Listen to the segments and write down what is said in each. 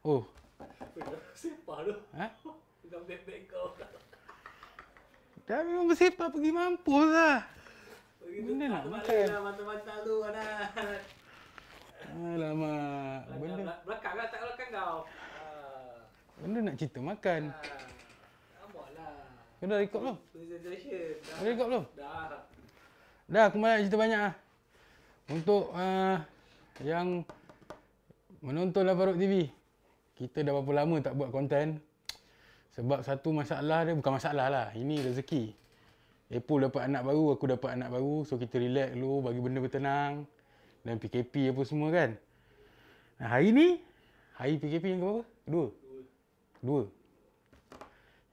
Oh. Sepah tu. Ha? Eh? Dengan bebek kau. Dah memang bersepah pergi mampus lah. Benda nak makan. Lah mata-mata tu anak. Alamak. Benda. Belakang lah tak belakang kau. Ah. Benda nak cerita makan. Nampaklah. Ah. Kau dah rekod belum? Presentation. Dah rekod belum? Dah. Dah aku banyak cerita banyak lah. Untuk uh, yang menonton Lafarok TV kita dah berapa lama tak buat konten sebab satu masalah dia bukan masalah lah ini rezeki Apple dapat anak baru aku dapat anak baru so kita relax dulu bagi benda bertenang dan PKP apa semua kan nah, hari ni hari PKP yang berapa? kedua dua.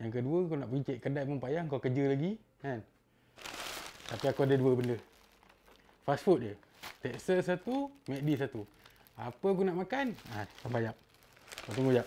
yang kedua kau nak pergi kedai pun payah kau kerja lagi kan tapi aku ada dua benda fast food dia Texas satu, McD satu. Apa aku nak makan? Ha, ah, sampai jap. 我等会见。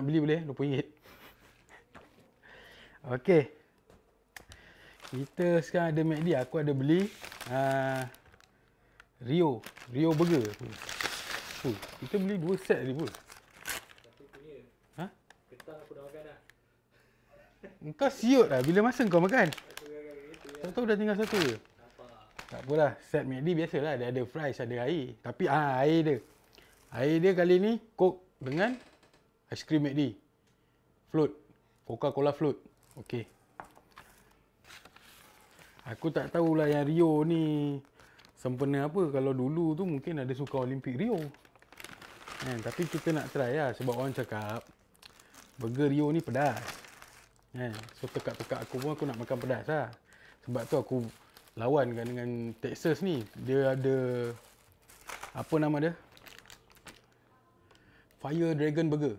nak beli boleh RM20 Okey. Kita sekarang ada McD aku ada beli uh, Rio Rio burger tu Uh, kita beli dua set tadi pun. Ha? Kau siut lah bila masa kau makan Tak ya. tahu dah tinggal satu ke Tak apalah set McD biasa lah Dia ada fries ada air Tapi ah air dia Air dia kali ni Coke dengan Ice cream ni, Float. Coca-Cola float. Okey. Aku tak tahulah yang Rio ni sempena apa. Kalau dulu tu mungkin ada suka Olimpik Rio. Eh, tapi kita nak try lah. Sebab orang cakap burger Rio ni pedas. Eh, so tekak-tekak aku pun aku nak makan pedas lah. Sebab tu aku lawan kan dengan Texas ni. Dia ada apa nama dia? Fire Dragon Burger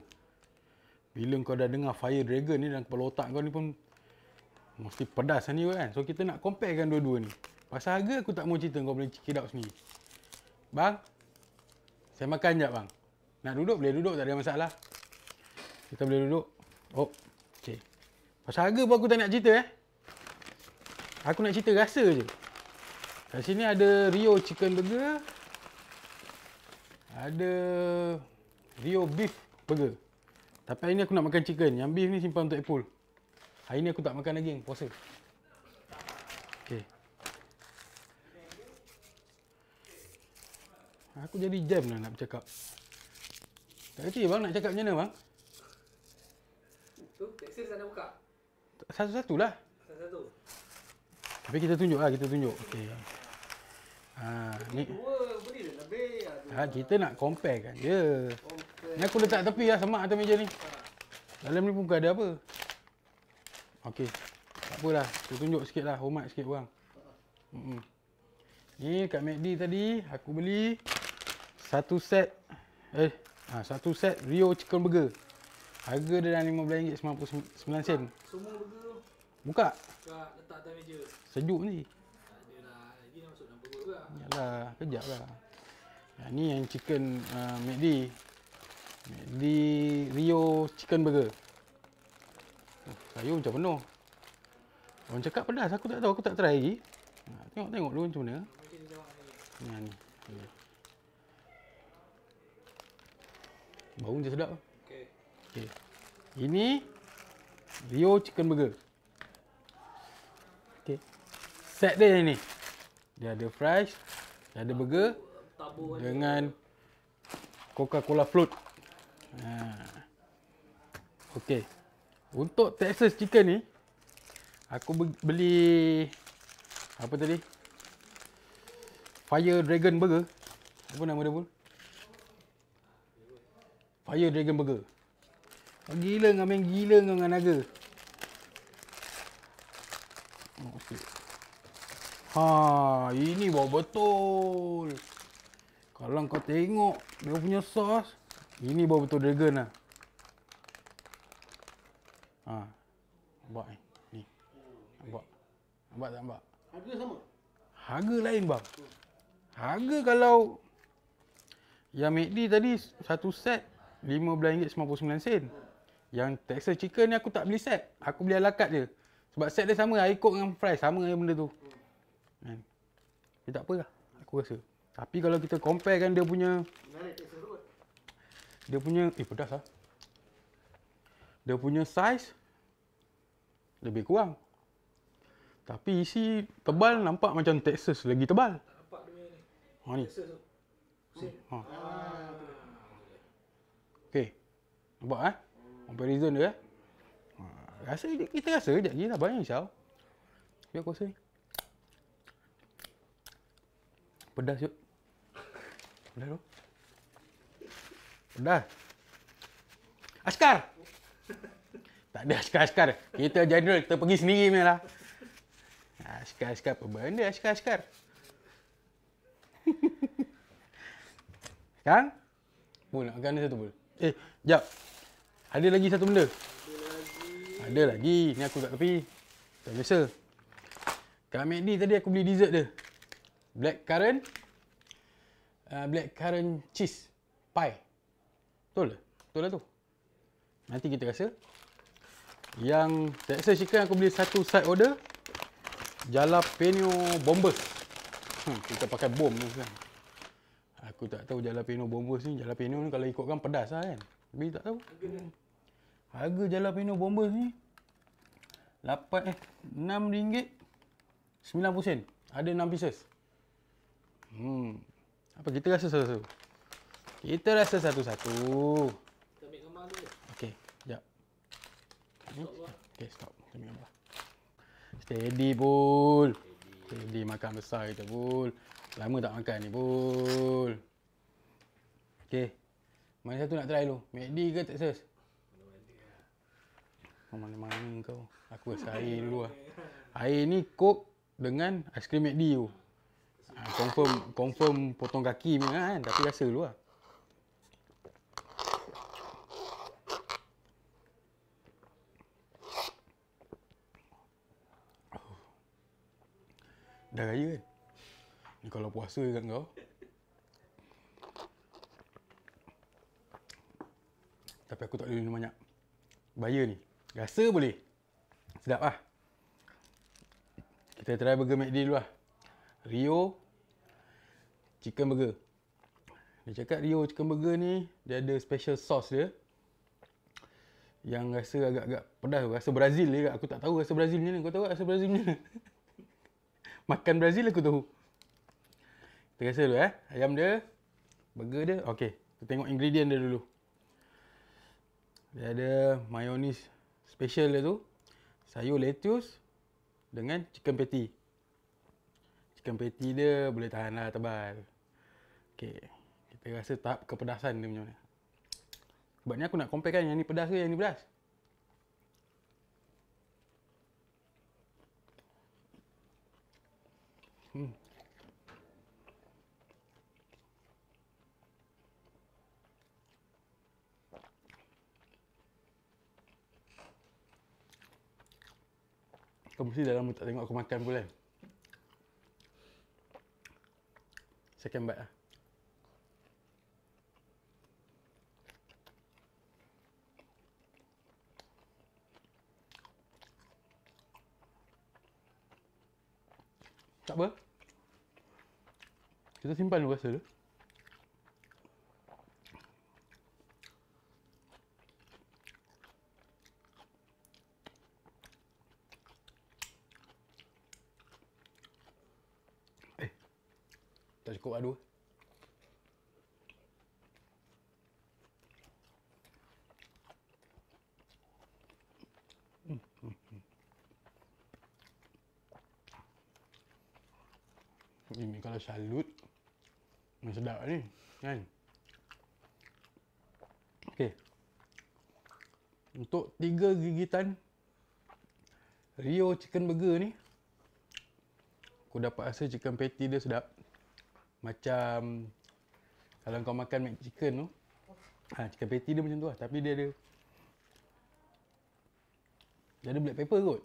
bila kau dah dengar fire dragon ni dalam kepala otak kau ni pun mesti pedas ni kan. So kita nak comparekan dua-dua ni. Pasal harga aku tak mau cerita kau boleh check it out sendiri. Bang. Saya makan jap bang. Nak duduk boleh duduk tak ada masalah. Kita boleh duduk. Oh. Okey. Pasal harga pun aku tak nak cerita eh. Aku nak cerita rasa je. Kat sini ada Rio Chicken Burger. Ada Rio Beef Burger. Tapi hari ni aku nak makan chicken. Yang beef ni simpan untuk Apple. Hari ni aku tak makan daging. Puasa. Okay. Aku jadi jam lah nak bercakap. Tak kerti bang nak cakap macam mana bang? Tu, teksir sana buka. Satu-satu lah. Satu-satu. Tapi kita tunjuk lah, kita tunjuk. Okay. Ha, ah, ni. Ha, kita nak compare kan dia. Ya. Oh, Ni aku letak tepi lah semak atas meja ni. Dalam ni pun ada apa. Okey. Tak apalah. Aku tunjuk sikit lah. Hormat sikit orang. Hmm. Ni kat MACD tadi. Aku beli. Satu set. Eh. Ha, satu set Rio Chicken Burger. Harga dia dalam RM15.99. Semua burger tu. Buka. Buka. Letak atas meja. Sejuk ni. Ya lah, kejap lah. Ya, ni yang chicken uh, McD di Rio Chicken Burger. Sayur macam penuh. Orang cakap pedas. Aku tak tahu. Aku tak try lagi. Ha, Tengok-tengok dulu macam mana. Ya, ni. Bau macam sedap. Okay. Ini Rio Chicken Burger. Okay. Set dia ni. Dia ada fries. Dia ada burger. dengan Coca-Cola float. Ah. Okay, Untuk Texas chicken ni aku beli apa tadi? Fire Dragon Burger. Apa nama dia pun? Fire Dragon Burger. Oh, gila dengan main gila dengan naga. Oh, okey. Ha, ini bawa betul. Kalau kau tengok dia punya sos, ini baru betul dragon lah. Ha. Nampak ni. Ni. Nampak. Nampak tak nampak? Harga sama? Harga lain bang. Harga kalau yang McD tadi satu set RM15.99. Yang Texas Chicken ni aku tak beli set. Aku beli alakat je. Sebab set dia sama. Air coke dengan fries. Sama dengan benda tu. Hmm. Dia tak apa lah. Aku rasa. Tapi kalau kita compare kan dia punya... Dia punya, eh pedas lah. Dia punya saiz lebih kurang. Tapi isi tebal nampak macam Texas lagi tebal. Tak nampak dia ni. Ha ni. Ha. Ah. Okey. Nampak eh? Comparison dia eh? Ha, rasa kita rasa kejap lagi lah. Banyak insyaAllah. Biar kuasa ni. Pedas yuk. Pedas tu. Dah. Askar. Tak ada askar-askar. Kita general, kita pergi sendiri punya lah. Askar-askar apa benda askar-askar. Sekarang? boleh nak makan satu bul. Eh, jap. Ada lagi satu benda. Ada lagi. Ni aku kat tepi. Tak biasa. Kak Medi tadi aku beli dessert dia. Black currant. Uh, black currant cheese pie. Betul? Betul lah tu. Nanti kita rasa. Yang Texas Chicken aku beli satu side order. Jalapeno Bombers. Hmm, kita pakai bom tu kan. Aku tak tahu Jalapeno Bombers ni. Jalapeno ni kalau ikutkan pedas lah kan. Tapi tak tahu. Harga Jalapeno Bombers ni. lapan, eh. RM6. RM90. Ada enam pieces. Hmm. Apa kita rasa satu-satu? Kita rasa satu-satu. Kita ambil gambar dulu. Okey, jap. Eh? Okey, stop. Kita ambil Steady, Bul. Steady. Steady, makan besar kita, Bul. Lama tak makan ni, Bul. Okey. Mana satu nak try dulu? Medi ke Texas? Oh, mana mana kau. Aku rasa air dulu lah. Air ni Coke dengan aiskrim Medi tu. Ah, confirm confirm potong kaki punya kan. Tapi rasa dulu lah. Dah raya kan? Ni kalau puasa dekat kau. Tapi aku tak boleh minum banyak. Bayar ni. Rasa boleh. Sedap lah. Kita try burger McD dulu lah. Rio Chicken Burger. Dia cakap Rio Chicken Burger ni, dia ada special sauce dia. Yang rasa agak-agak pedas. Rasa Brazil je. Aku tak tahu rasa Brazil ni. Kau tahu rasa Brazil ni? Makan Brazil aku tahu. Kita rasa dulu eh. Ayam dia. Burger dia. okey. Kita tengok ingredient dia dulu. Dia ada mayonis special dia tu. Sayur lettuce dengan chicken patty. Chicken patty dia boleh tahan lah tebal. Okey, Kita rasa tahap kepedasan dia macam Sebab ni aku nak compare kan yang ni pedas ke yang ni pedas. Hmm. Kau mesti dah lama tak tengok aku makan pula. Second bite lah. Kita simpan dulu rasa dia. Eh, tak cukup aduh. Lah hmm, hmm, hmm. Ini kalau salut. Yang sedap ni kan. Okey. Untuk tiga gigitan Rio chicken burger ni aku dapat rasa chicken patty dia sedap. Macam kalau kau makan mac chicken tu ha chicken patty dia macam tu lah tapi dia ada dia ada black pepper kot.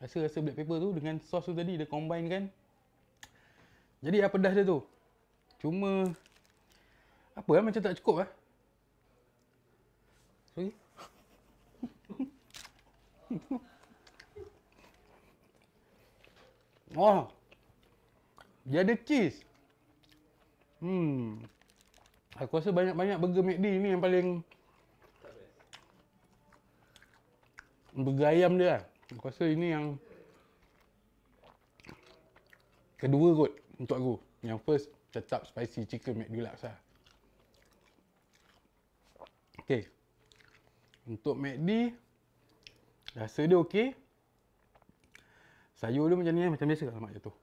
Rasa-rasa black pepper tu dengan sos tu tadi dia combine kan. Jadi apa dah dia tu? Cuma apa eh macam tak cukup eh. Sorry. Wah. Oh. Dia ada cheese. Hmm. Aku rasa banyak-banyak burger McD ni yang paling bergayam dia. Lah. Aku rasa ini yang kedua kot untuk aku. Yang first tetap spicy chicken mac deluxe lah. Okay. Untuk mac D, rasa dia okey. Sayur dia macam ni macam biasa lah mak jatuh.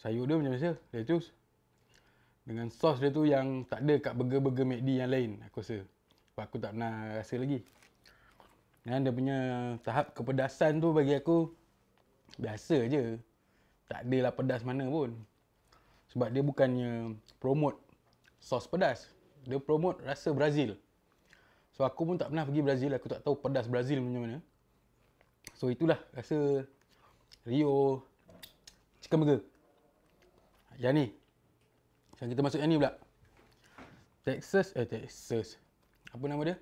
Sayur dia macam biasa, lettuce. Dengan sos dia tu yang tak ada kat burger-burger mac D yang lain aku rasa. Sebab aku tak pernah rasa lagi. Dan dia punya tahap kepedasan tu bagi aku biasa je. Tak adalah pedas mana pun sebab dia bukannya promote sos pedas dia promote rasa Brazil so aku pun tak pernah pergi Brazil aku tak tahu pedas Brazil macam mana so itulah rasa Rio chicken burger yang ni sekarang kita masuk yang ni pula Texas eh Texas apa nama dia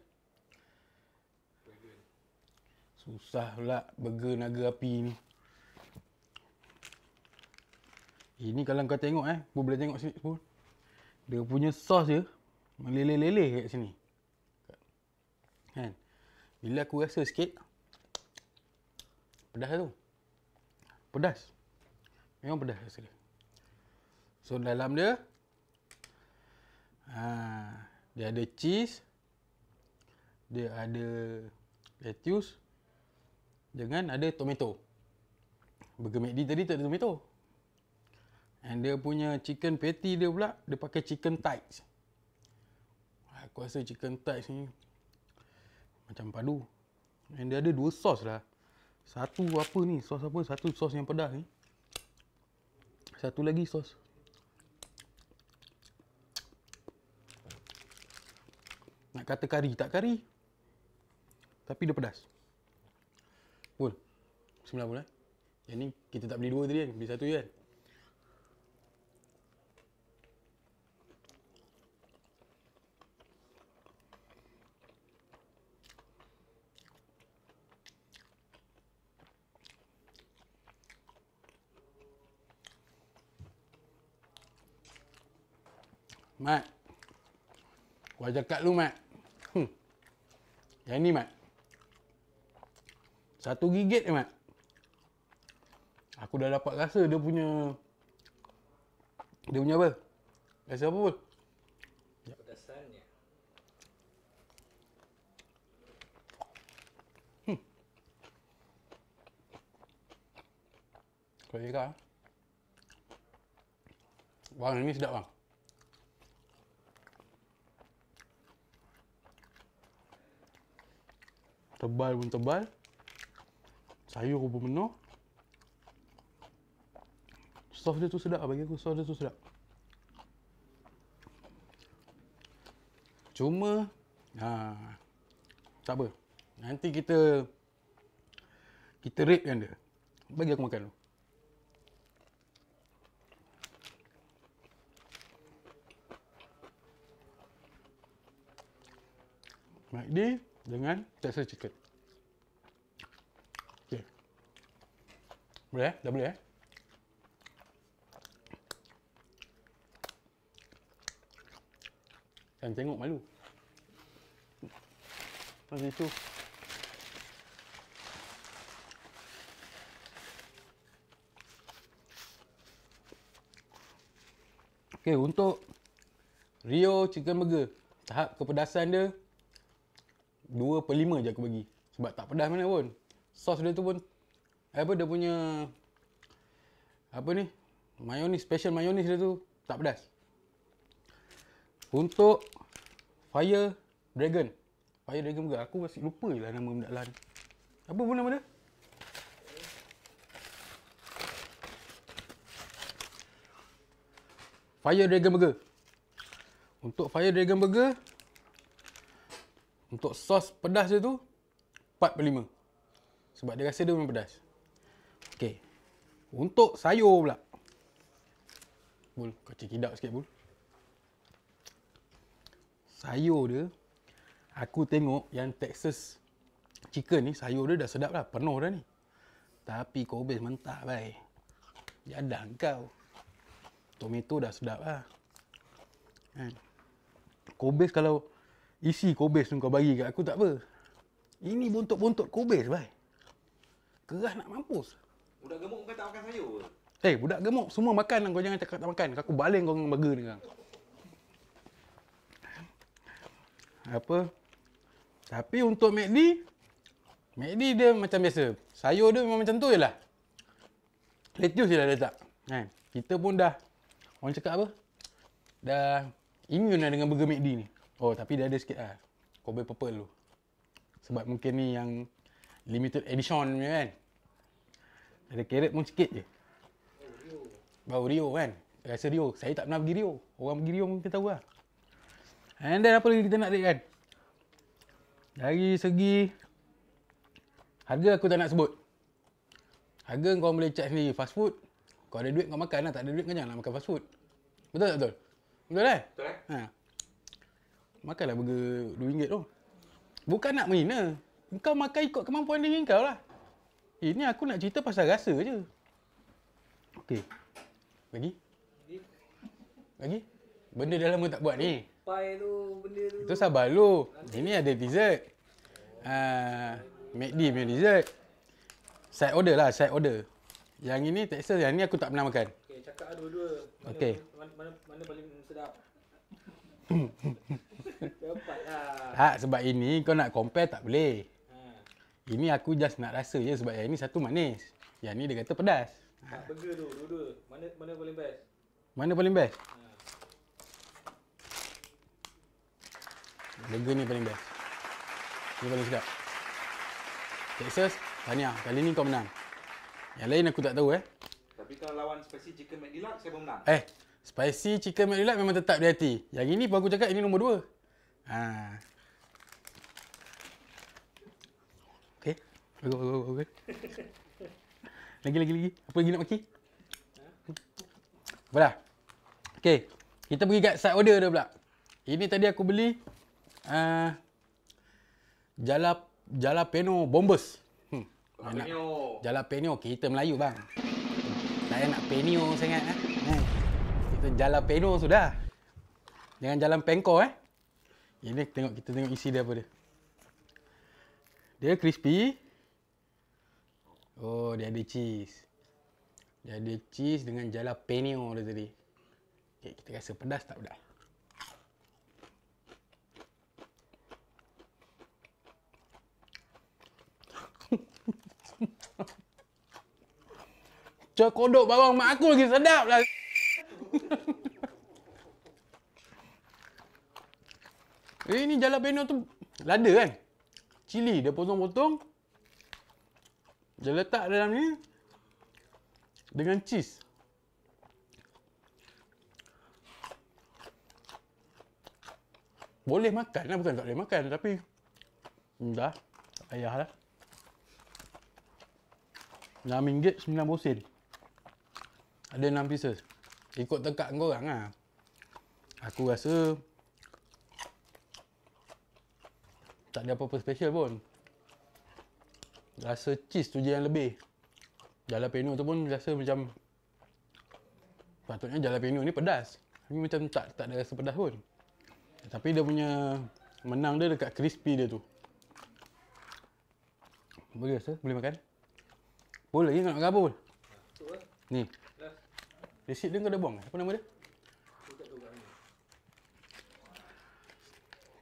Susah pula burger naga api ni. Ini kalau kau tengok eh, pun boleh tengok sini pun. Dia punya sos dia meleleh-leleh kat sini. Kan? Bila aku rasa sikit pedas tu. Pedas. Memang pedas rasa dia. So dalam dia ha, dia ada cheese dia ada lettuce dengan ada tomato. Burger McD tadi tak ada tomato. And dia punya chicken patty dia pula, dia pakai chicken tights. Aku rasa chicken tights ni macam padu. And dia ada dua sos lah. Satu apa ni? Sos apa? Satu sos yang pedas ni. Satu lagi sos. Nak kata kari tak kari. Tapi dia pedas. Pun. Sembilan pun eh. Yang ni kita tak beli dua tadi kan. Beli satu je kan. Mat. Gua cakap lu, Mat. Hmm. Yang ni, Mat. Satu gigit je, Mat. Aku dah dapat rasa dia punya... Dia punya apa? Rasa apa pun? Hmm. Kau ingat ah. Bang, ini sedap bang. Tebal pun tebal. Sayur pun penuh. Sos dia tu sedap lah, bagi aku. Sos dia tu sedap. Cuma ha tak apa. Nanti kita kita rate yang dia. Bagi aku makan dulu. Mike D dengan Texas chicken. Okey. Boleh? Eh? Dah boleh eh? Jangan tengok malu. Lepas itu. Okey, untuk Rio Chicken Burger. Tahap kepedasan dia 2 per 5 je aku bagi Sebab tak pedas mana pun Sos dia tu pun Apa dia punya Apa ni Mayonis, special mayonis dia tu Tak pedas Untuk Fire Dragon Fire Dragon juga Aku masih lupa je lah nama benda lah Apa pun nama dia Fire Dragon Burger Untuk Fire Dragon Burger untuk sos pedas dia tu 4.5 Sebab dia rasa dia memang pedas Okey. Untuk sayur pula Bul, kacik kidak sikit bul Sayur dia Aku tengok yang Texas Chicken ni sayur dia dah sedap lah Penuh dah ni Tapi kobis mentah baik Jadang kau Tomato dah sedap lah Kobis kan? kalau isi kobes tu kau bagi kat aku tak apa. Ini bontot-bontot kobes, bhai. Keras nak mampus. Budak gemuk kau tak makan sayur ke? Eh, budak gemuk semua makan dan lah. kau jangan cakap tak makan. Aku baling kau dengan burger ni kau. Apa? Tapi untuk McD, McD dia macam biasa. Sayur dia memang macam tu je lah. Lettuce je lah letak. Eh, kita pun dah, orang cakap apa? Dah immune lah dengan burger McD ni. Oh, tapi dia ada sikit lah. Kobe Purple tu. Sebab mungkin ni yang limited edition ni kan. Ada carrot pun sikit je. Bau Rio kan. Rasa Rio. Saya tak pernah pergi Rio. Orang pergi Rio mungkin tahu lah. And then apa lagi kita nak take kan? Dari segi harga aku tak nak sebut. Harga kau boleh cek sendiri. Fast food, kau ada duit kau makan lah. Tak ada duit kau janganlah makan fast food. Betul tak betul? Betul eh? Betul eh? Ha makanlah burger RM2 tu. Bukan nak menghina. Kau makan ikut kemampuan diri kau lah. Ini aku nak cerita pasal rasa je. Okey. Lagi? Lagi? Benda dah lama tak buat ni. Pai tu, benda tu. Itu sabar lu. Ini ada dessert. Haa... Uh, McD punya dessert. Side order lah, side order. Yang ini Texas, yang ini aku tak pernah makan. Okey, cakap lah dua-dua. Okey. Mana, mana, mana paling sedap. Cepatlah. Tak, sebab ini kau nak compare tak boleh. Ha. Ini aku just nak rasa je sebab yang ini satu manis. Yang ni dia kata pedas. Tak ha. burger tu, dua-dua. Mana, mana paling best? Mana paling best? Ha. Burger ni paling best. Ini paling sedap. Texas, tahniah. Kali ni kau menang. Yang lain aku tak tahu eh. Tapi kalau lawan spicy chicken McDelux, saya pun menang. Eh, spicy chicken McDelux memang tetap di hati. Yang ini pun aku cakap ini nombor dua. Ah. Okey. Bagus, bagus, bagus. Lagi, lagi, lagi. Apa lagi nak maki? Apa dah? Okey. Kita pergi kat side order dia pula. Ini tadi aku beli uh, ah, Jala Jala Peno Bombers. Hmm. Jala Peno. Jala Peno kita Melayu bang. Saya nak penio sangat eh. Kita hmm. Jala Peno sudah. Jangan jalan pengko. eh. Ini tengok kita tengok isi dia apa dia. Dia crispy. Oh, dia ada cheese. Dia ada cheese dengan jala jalapeno dia tadi. Okay, kita rasa pedas tak pedas? Cokodok bawang mak aku lagi sedap lah. Eh ni jalan benda tu lada kan? Cili dia potong-potong. Dia letak dalam ni dengan cheese. Boleh makan lah. Bukan tak boleh makan. Tapi dah. Ayah lah. RM6.90. Ada 6 pieces. Ikut tekak korang lah. Aku rasa Tak ada apa-apa special pun. Rasa cheese tu je yang lebih. Jalapeno tu pun rasa macam patutnya jalapeno ni pedas. Ini macam tak tak ada rasa pedas pun. Tapi dia punya menang dia dekat crispy dia tu. Boleh rasa? Boleh makan? Boleh lagi nak makan apa pun? Eh. Ni. Resip dia kau dah buang? Apa nama dia?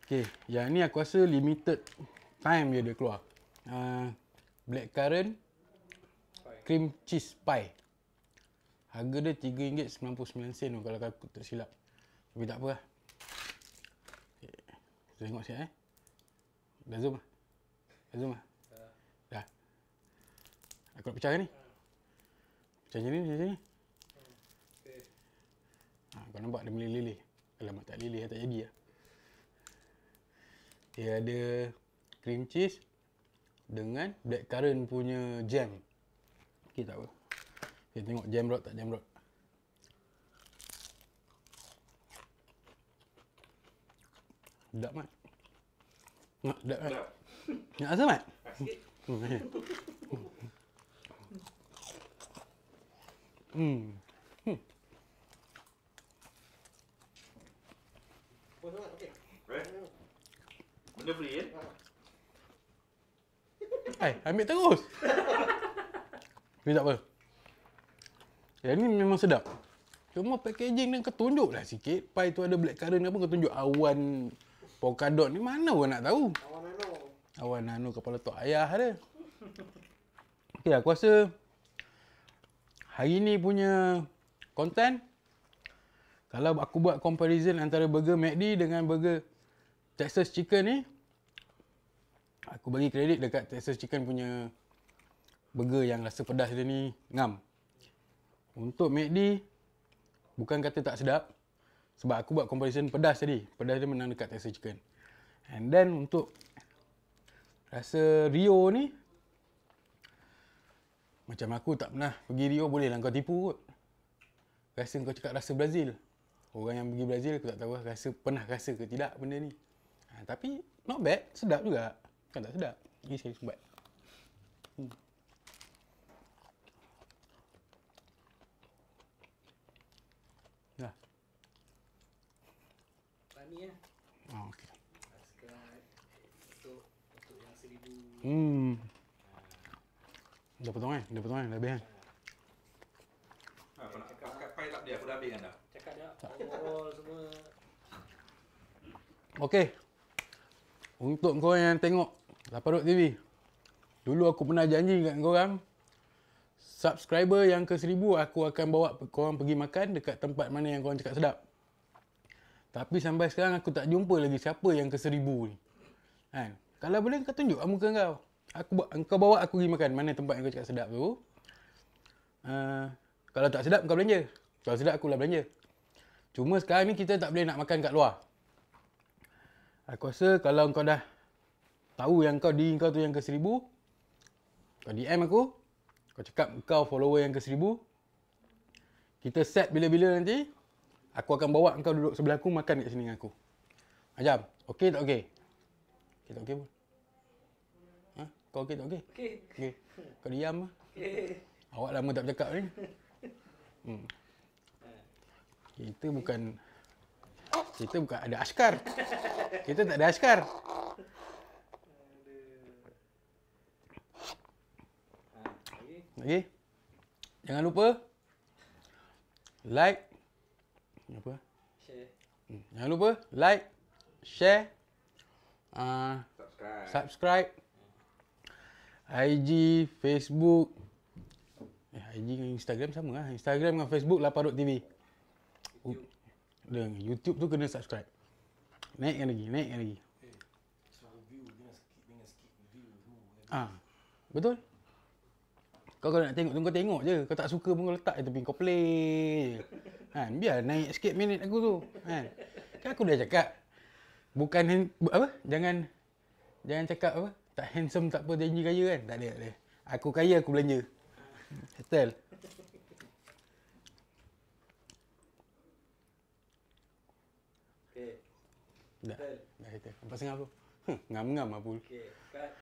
Okay, yang ni aku rasa limited time dia dia keluar. Uh, black currant cream cheese pie. Harga dia RM3.99 tu kalau aku tak silap. Tapi tak apalah. Okay. Kita tengok sikit eh. Dah zoom lah. Dah zoom lah. Dah. Aku nak pecah kan ni? Pecah macam ni, macam ni. Ha, kau nampak dia meleleh-leleh. Alamak tak leleh, lah, tak jadi lah. Dia ada cream cheese dengan black currant punya jam. Okey tak apa. Kita tengok jam rot tak jam rot. Sedap mat. Nak sedap mat. Nak rasa mat? Hmm. hmm. hmm. ambil terus. Ni tak apa. Yang ni memang sedap. Cuma packaging dia ketunjuk lah sikit. Pai tu ada black current apa ketunjuk awan polka dot ni mana orang nak tahu. Awan nano. Awan nano kepala tok ayah dia. Okey aku rasa hari ni punya konten kalau aku buat comparison antara burger McD dengan burger Texas Chicken ni, Aku bagi kredit dekat Texas Chicken punya burger yang rasa pedas dia ni ngam. Untuk McD bukan kata tak sedap sebab aku buat comparison pedas tadi. Pedas dia menang dekat Texas Chicken. And then untuk rasa Rio ni macam aku tak pernah pergi Rio boleh lah kau tipu kot. Rasa kau cakap rasa Brazil. Orang yang pergi Brazil aku tak tahu lah rasa pernah rasa ke tidak benda ni. Ha, tapi not bad, sedap juga. Kan tak sedap. Ini saya sebat. Hmm. Dah. Pani ya. Oh, eh? ah, okey. untuk untuk yang seribu. Hmm. Dah potong eh? Dah potong eh? Dah habis kan? Eh? Ha, nak? Cakap, cakap pay tak dia? Aku dah habis kan dah? Cakap dia. Okey. Untuk korang yang tengok Laparut TV Dulu aku pernah janji kat korang Subscriber yang ke seribu Aku akan bawa korang pergi makan Dekat tempat mana yang korang cakap sedap Tapi sampai sekarang aku tak jumpa lagi Siapa yang ke seribu ni ha. Kalau boleh kau tunjuk lah muka kau aku, Kau bawa aku pergi makan Mana tempat yang kau cakap sedap tu uh, Kalau tak sedap kau belanja Kalau sedap aku lah belanja Cuma sekarang ni kita tak boleh nak makan kat luar Aku rasa kalau kau dah tahu yang kau diri kau tu yang ke seribu, kau DM aku, kau cakap kau follower yang ke seribu, kita set bila-bila nanti, aku akan bawa kau duduk sebelah aku makan kat sini dengan aku. Macam, okey tak okey? Okey tak okey pun? Ha? Kau okey tak okey? Okey. Okay. Kau diam lah. Okay. Awak lama tak bercakap ni. Hmm. Kita bukan kita bukan ada askar. Kita tak ada askar. Lagi. Jangan lupa like apa? Share. Hmm, jangan lupa like, share, uh, subscribe. subscribe. IG, Facebook. Eh, IG dengan Instagram sama lah. Instagram dengan Facebook, Laparut TV. YouTube. Dengan YouTube tu kena subscribe. Naik lagi, naik lagi. Eh, kan? Ah. Ha. Betul? Kau kalau nak tengok tunggu tengok je. Kau tak suka pun kau letak tepi kau play. Kan, ha. biar naik sikit minit aku tu. Kan. Ha. Kan aku dah cakap bukan apa? Jangan jangan cakap apa? Tak handsome tak apa janji kaya kan? Tak ada, tak ada. Aku kaya aku belanja. Settle. Dah. Dah kita. Pasal apa? Ngam-ngam apa? Okey.